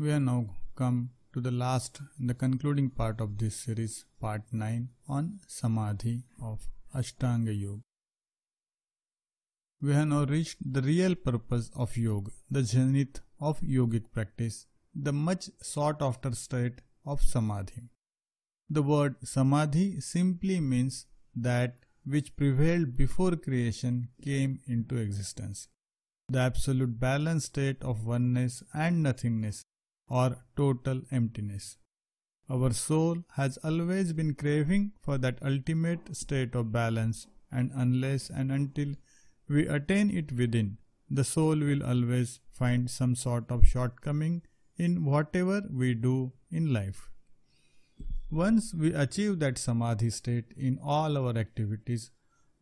we are now come to the last the concluding part of this series part 9 on samadhi of ashtanga yoga we have now reached the real purpose of yoga the zenith of yogic practice the much sought after state of samadhi the word samadhi simply means that which prevailed before creation came into existence the absolute balanced state of oneness and nothingness or total emptiness. Our soul has always been craving for that ultimate state of balance, and unless and until we attain it within, the soul will always find some sort of shortcoming in whatever we do in life. Once we achieve that samadhi state in all our activities,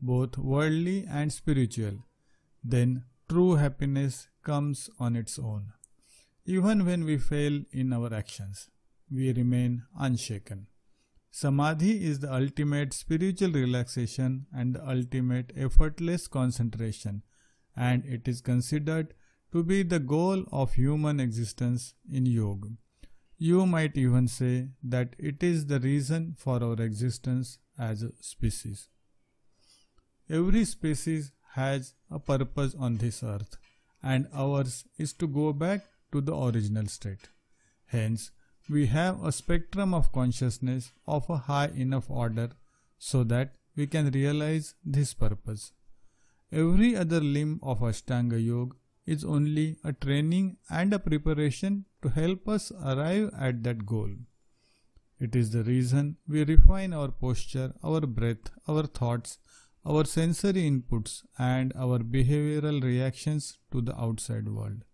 both worldly and spiritual, then true happiness comes on its own. Even when we fail in our actions, we remain unshaken. Samadhi is the ultimate spiritual relaxation and the ultimate effortless concentration, and it is considered to be the goal of human existence in yoga. You might even say that it is the reason for our existence as a species. Every species has a purpose on this earth, and ours is to go back to the original state. Hence, we have a spectrum of consciousness of a high enough order so that we can realize this purpose. Every other limb of Ashtanga Yoga is only a training and a preparation to help us arrive at that goal. It is the reason we refine our posture, our breath, our thoughts, our sensory inputs, and our behavioral reactions to the outside world.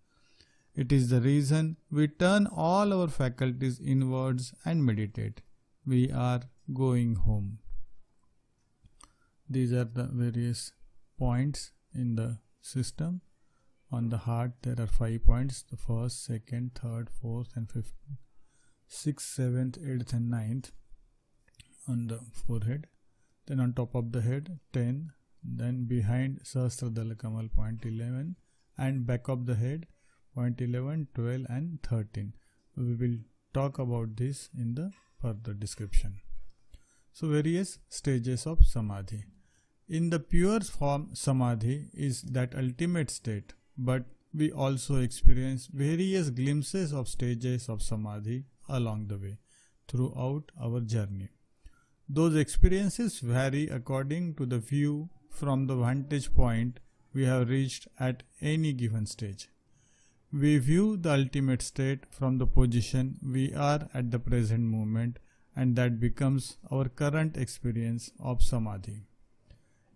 It is the reason we turn all our faculties inwards and meditate. We are going home. These are the various points in the system. On the heart, there are five points the first, second, third, fourth, and fifth, sixth, seventh, eighth, and ninth on the forehead. Then on top of the head, 10. Then behind Sahasradala Kamal point 11 and back of the head point 11 12 and 13 we will talk about this in the further description so various stages of samadhi in the pure form samadhi is that ultimate state but we also experience various glimpses of stages of samadhi along the way throughout our journey. Those experiences vary according to the view from the vantage point we have reached at any given stage. We view the ultimate state from the position we are at the present moment and that becomes our current experience of samadhi.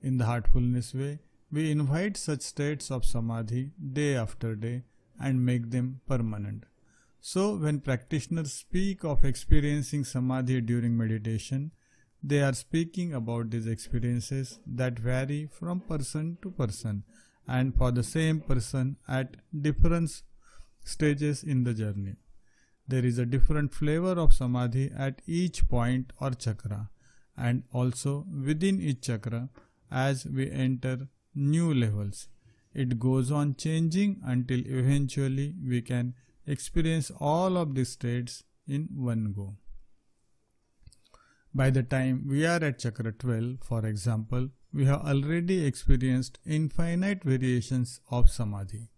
In the heartfulness way, we invite such states of samadhi day after day and make them permanent. So, when practitioners speak of experiencing samadhi during meditation, they are speaking about these experiences that vary from person to person and for the same person at different stages in the journey. There is a different flavor of samadhi at each point or chakra and also within each chakra as we enter new levels. It goes on changing until eventually we can experience all of these states in one go. By the time we are at chakra 12, for example, we have already experienced infinite variations of samadhi.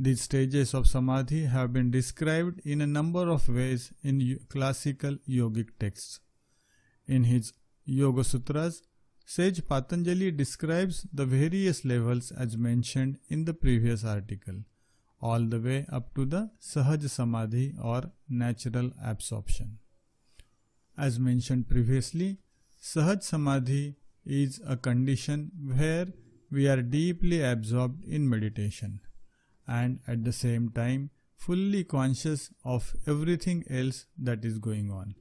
The stages of samadhi have been described in a number of ways in classical yogic texts. In his Yoga Sutras, Sage Patanjali describes the various levels as mentioned in the previous article, all the way up to the Sahaj Samadhi or natural absorption. As mentioned previously, Sahaj Samadhi is a condition where we are deeply absorbed in meditation and at the same time fully conscious of everything else that is going on.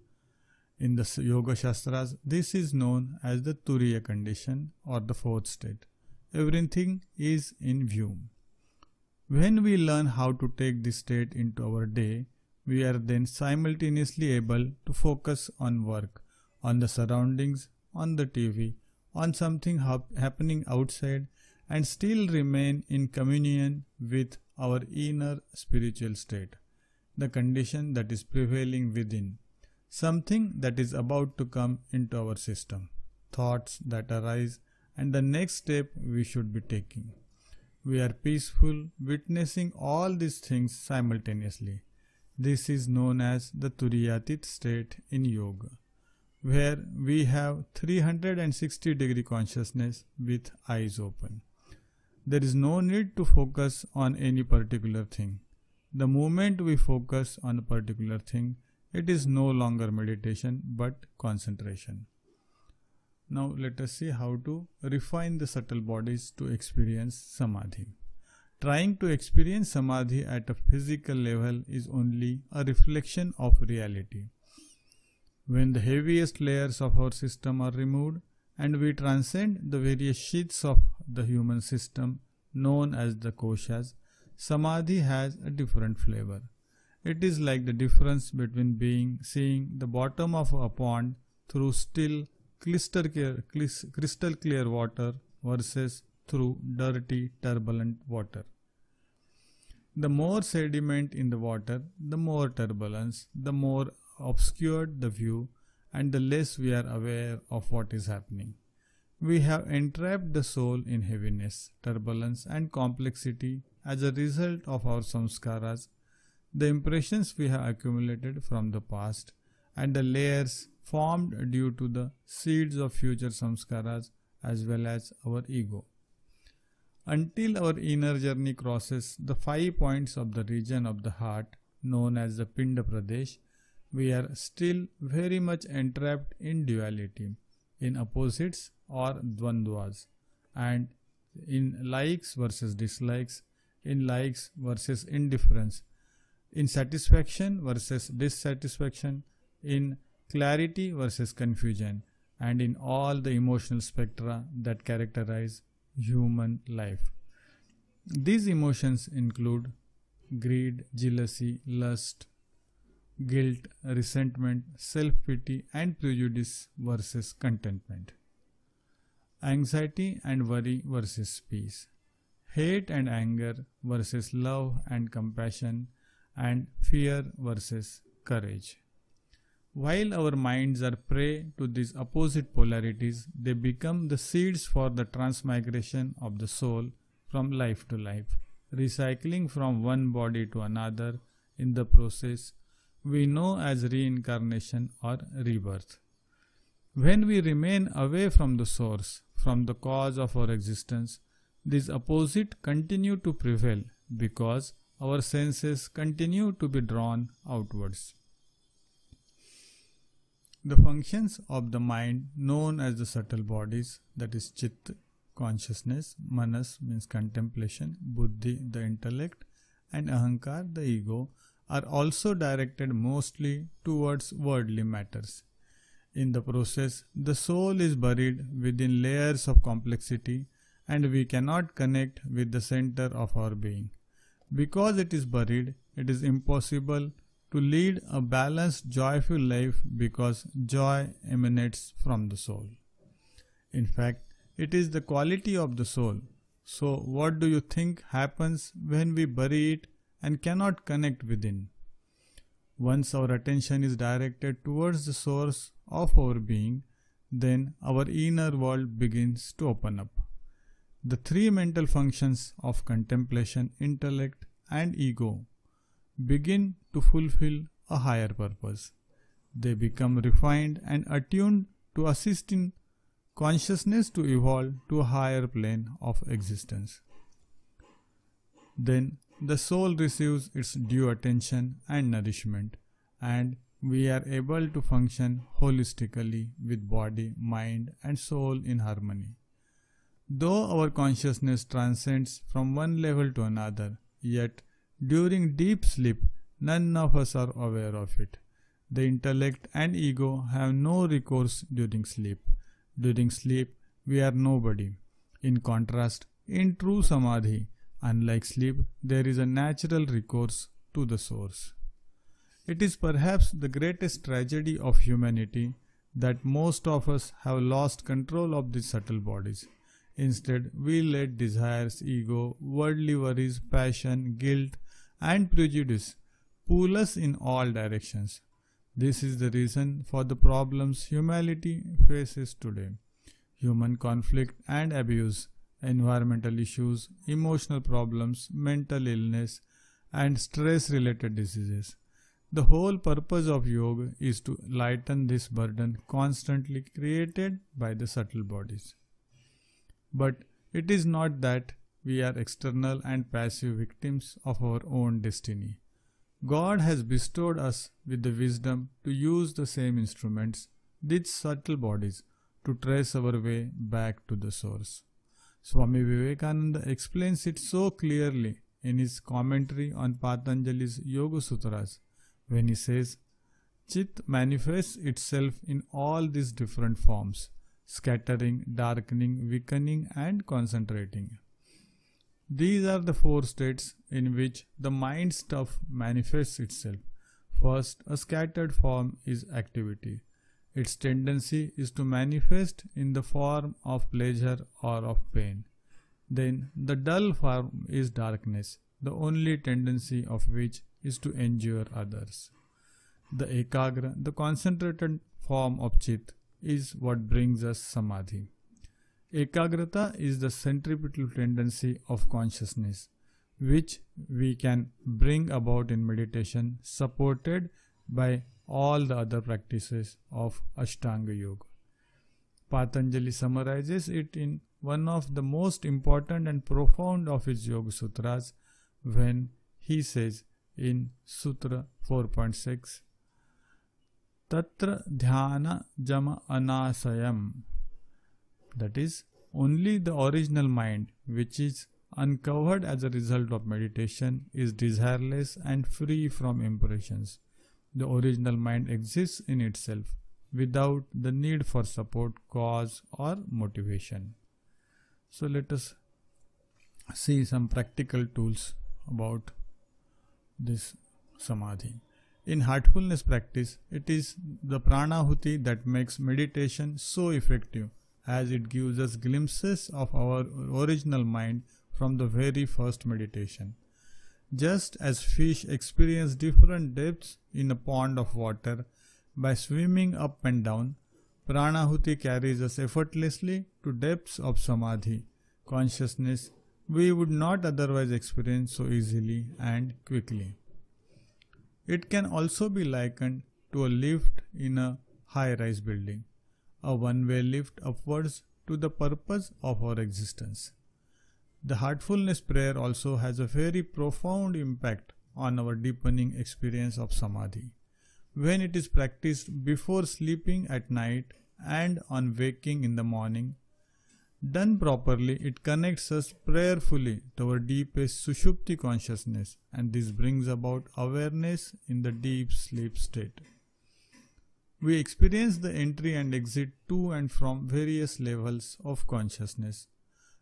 In the Yoga Shastras, this is known as the Turiya condition or the fourth state. Everything is in view. When we learn how to take this state into our day, we are then simultaneously able to focus on work, on the surroundings, on the TV, on something happening outside and still remain in communion with our inner spiritual state, the condition that is prevailing within, something that is about to come into our system, thoughts that arise, and the next step we should be taking. We are peaceful, witnessing all these things simultaneously. This is known as the Turiyatit state in yoga, where we have 360 degree consciousness with eyes open. There is no need to focus on any particular thing. The moment we focus on a particular thing, it is no longer meditation but concentration. Now let us see how to refine the subtle bodies to experience samadhi. Trying to experience samadhi at a physical level is only a reflection of reality. When the heaviest layers of our system are removed, and we transcend the various sheaths of the human system known as the koshas, samadhi has a different flavor. It is like the difference between being seeing the bottom of a pond through still crystal clear, crystal clear water versus through dirty turbulent water. The more sediment in the water, the more turbulence, the more obscured the view, and the less we are aware of what is happening. We have entrapped the soul in heaviness, turbulence, and complexity as a result of our samskaras, the impressions we have accumulated from the past, and the layers formed due to the seeds of future samskaras as well as our ego. Until our inner journey crosses the five points of the region of the heart known as the Pinda Pradesh, we are still very much entrapped in duality, in opposites or dvandvas, and in likes versus dislikes, in likes versus indifference, in satisfaction versus dissatisfaction, in clarity versus confusion, and in all the emotional spectra that characterize human life. These emotions include greed, jealousy, lust, guilt, resentment, self pity, and prejudice versus contentment. Anxiety and worry versus peace. Hate and anger versus love and compassion, and fear versus courage. While our minds are prey to these opposite polarities, they become the seeds for the transmigration of the soul from life to life, recycling from one body to another in the process we know as reincarnation or rebirth. When we remain away from the source, from the cause of our existence, these opposite continue to prevail because our senses continue to be drawn outwards. The functions of the mind known as the subtle bodies, that is chit, consciousness, manas means contemplation, buddhi, the intellect, and ahankar, the ego, are also directed mostly towards worldly matters. In the process, the soul is buried within layers of complexity and we cannot connect with the center of our being. Because it is buried, it is impossible to lead a balanced, joyful life because joy emanates from the soul. In fact, it is the quality of the soul. So, what do you think happens when we bury it and cannot connect within. Once our attention is directed towards the source of our being, then our inner world begins to open up. The three mental functions of contemplation, intellect, and ego begin to fulfill a higher purpose. They become refined and attuned to assist in consciousness to evolve to a higher plane of existence. Then the soul receives its due attention and nourishment, and we are able to function holistically with body, mind, and soul in harmony. Though our consciousness transcends from one level to another, yet during deep sleep, none of us are aware of it. The intellect and ego have no recourse during sleep. During sleep, we are nobody. In contrast, in true samadhi, Unlike sleep, there is a natural recourse to the source. It is perhaps the greatest tragedy of humanity that most of us have lost control of these subtle bodies. Instead, we let desires, ego, worldly worries, passion, guilt, and prejudice pull us in all directions. This is the reason for the problems humanity faces today human conflict and abuse environmental issues, emotional problems, mental illness, and stress related diseases. The whole purpose of yoga is to lighten this burden constantly created by the subtle bodies. But it is not that we are external and passive victims of our own destiny. God has bestowed us with the wisdom to use the same instruments, these subtle bodies, to trace our way back to the source. Swami Vivekananda explains it so clearly in his commentary on Patanjali's Yoga Sutras when he says, Chit manifests itself in all these different forms scattering, darkening, weakening, and concentrating. These are the four states in which the mind stuff manifests itself. First, a scattered form is activity. Its tendency is to manifest in the form of pleasure or of pain. Then the dull form is darkness, the only tendency of which is to endure others. The ekagra, the concentrated form of chit, is what brings us samadhi. Ekagrata is the centripetal tendency of consciousness, which we can bring about in meditation supported by all the other practices of Ashtanga Yoga. Patanjali summarizes it in one of the most important and profound of his Yoga Sutras when he says in Sutra 4.6 Tatra Dhyana Jama Anasayam that is only the original mind which is uncovered as a result of meditation is desireless and free from impressions the original mind exists in itself without the need for support, cause, or motivation. So, let us see some practical tools about this samadhi. In heartfulness practice, it is the pranahuti that makes meditation so effective as it gives us glimpses of our original mind from the very first meditation. Just as fish experience different depths in a pond of water by swimming up and down, Pranahuti carries us effortlessly to depths of samadhi, consciousness we would not otherwise experience so easily and quickly. It can also be likened to a lift in a high rise building, a one way lift upwards to the purpose of our existence. The heartfulness prayer also has a very profound impact on our deepening experience of samadhi. When it is practiced before sleeping at night and on waking in the morning, Done properly, it connects us prayerfully to our deepest sushupti consciousness, and this brings about awareness in the deep sleep state. We experience the entry and exit to and from various levels of consciousness,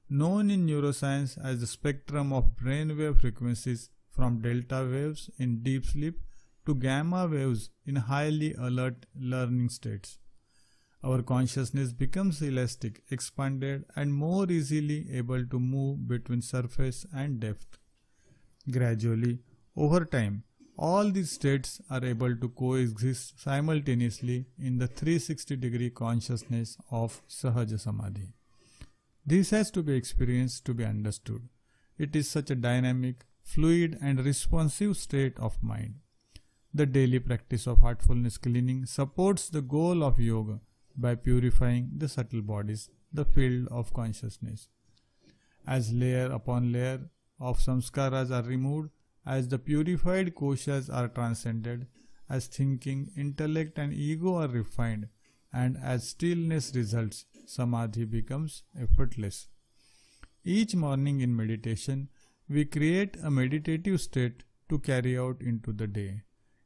known in neuroscience as the spectrum of brainwave frequencies from delta waves in deep sleep to gamma waves in highly alert learning states. Our consciousness becomes elastic, expanded, and more easily able to move between surface and depth. Gradually, over time, all these states are able to coexist simultaneously in the 360 degree consciousness of Sahaja Samadhi. This has to be experienced to be understood. It is such a dynamic, fluid and responsive state of mind. The daily practice of heartfulness cleaning supports the goal of yoga by purifying the subtle bodies, the field of consciousness. As layer upon layer of samskaras are removed, as the purified koshas are transcended, as thinking, intellect and ego are refined, and as stillness results, samadhi becomes effortless. Each morning in meditation, we create a meditative state to carry out into the day.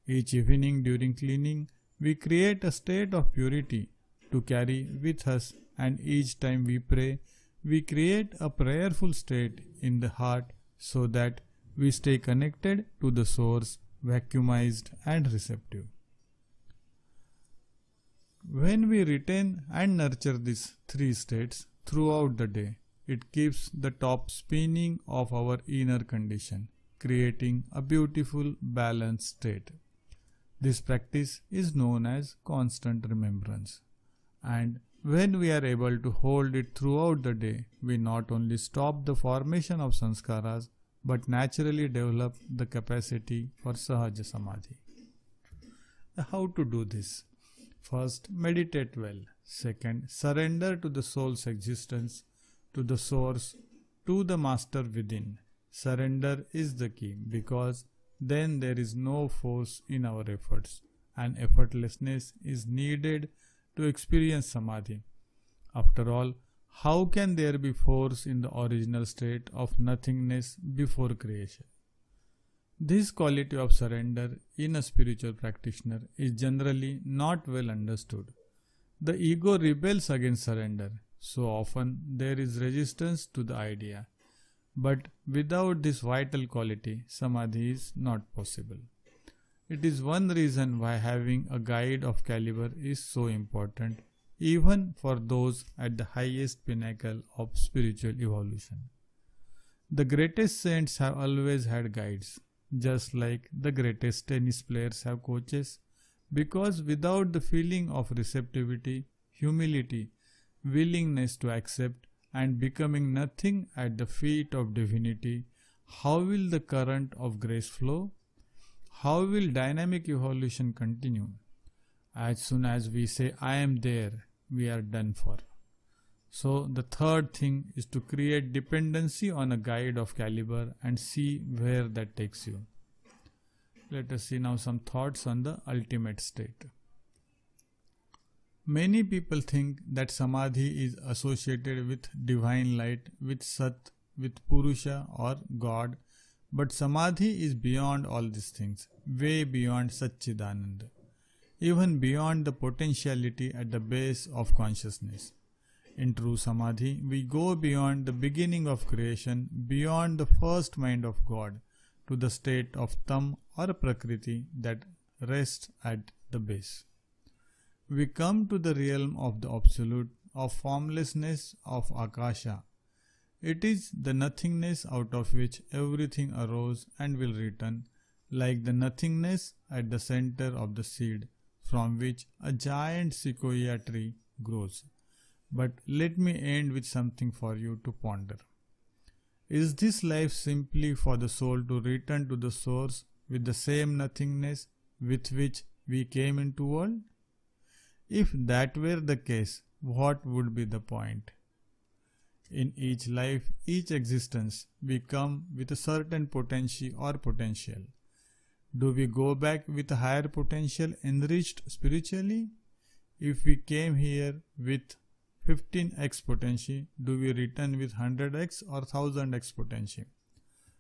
Each evening during cleaning, we create a state of purity to carry with us, and each time we pray, we create a prayerful state in the heart so that we stay connected to the source, vacuumized and receptive. When we retain and nurture these three states throughout the day, it keeps the top spinning of our inner condition, creating a beautiful balanced state. This practice is known as constant remembrance. And when we are able to hold it throughout the day, we not only stop the formation of sanskaras but naturally develop the capacity for Sahaja Samadhi. How to do this? First, meditate well. Second, surrender to the soul's existence, to the source, to the master within. Surrender is the key because then there is no force in our efforts and effortlessness is needed to experience samadhi. After all, how can there be force in the original state of nothingness before creation? This quality of surrender in a spiritual practitioner is generally not well understood. The ego rebels against surrender, so often there is resistance to the idea. But without this vital quality, samadhi is not possible. It is one reason why having a guide of caliber is so important, even for those at the highest pinnacle of spiritual evolution. The greatest saints have always had guides, just like the greatest tennis players have coaches. Because without the feeling of receptivity, humility, willingness to accept, and becoming nothing at the feet of divinity, how will the current of grace flow? How will dynamic evolution continue? As soon as we say, I am there, we are done for. So the third thing is to create dependency on a guide of caliber and see where that takes you. Let us see now some thoughts on the ultimate state. Many people think that samadhi is associated with divine light, with sat, with purusha or God, but samadhi is beyond all these things, way beyond Satchidananda, even beyond the potentiality at the base of consciousness. In true samadhi, we go beyond the beginning of creation, beyond the first mind of God, to the state of tam or prakriti that rests at the base. We come to the realm of the absolute, of formlessness, of akasha. It is the nothingness out of which everything arose and will return, like the nothingness at the center of the seed, from which a giant sequoia tree grows. But let me end with something for you to ponder. Is this life simply for the soul to return to the source with the same nothingness with which we came into world? If that were the case, what would be the point? In each life, each existence, we come with a certain potential or potential. Do we go back with a higher potential enriched spiritually? If we came here with 15x potency, do we return with 100x or 1000x potency?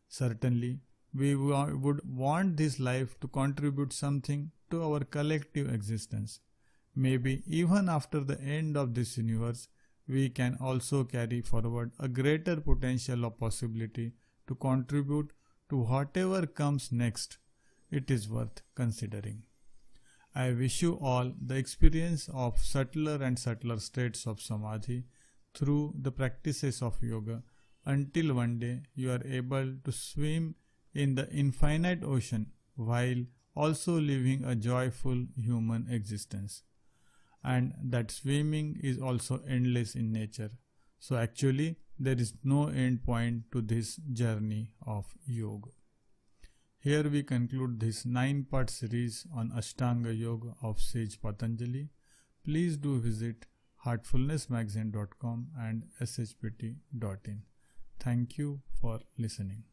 Certainly, we would want this life to contribute something to our collective existence. Maybe even after the end of this universe, we can also carry forward a greater potential of possibility to contribute to whatever comes next. It is worth considering. I wish you all the experience of subtler and subtler states of samadhi through the practices of yoga until one day you are able to swim in the infinite ocean while also living a joyful human existence. And that swimming is also endless in nature. So actually there is no end point to this journey of yoga. Here we conclude this 9 part series on Ashtanga Yoga of Sage Patanjali. Please do visit heartfulnessmagazine.com and shpt.in. Thank you for listening.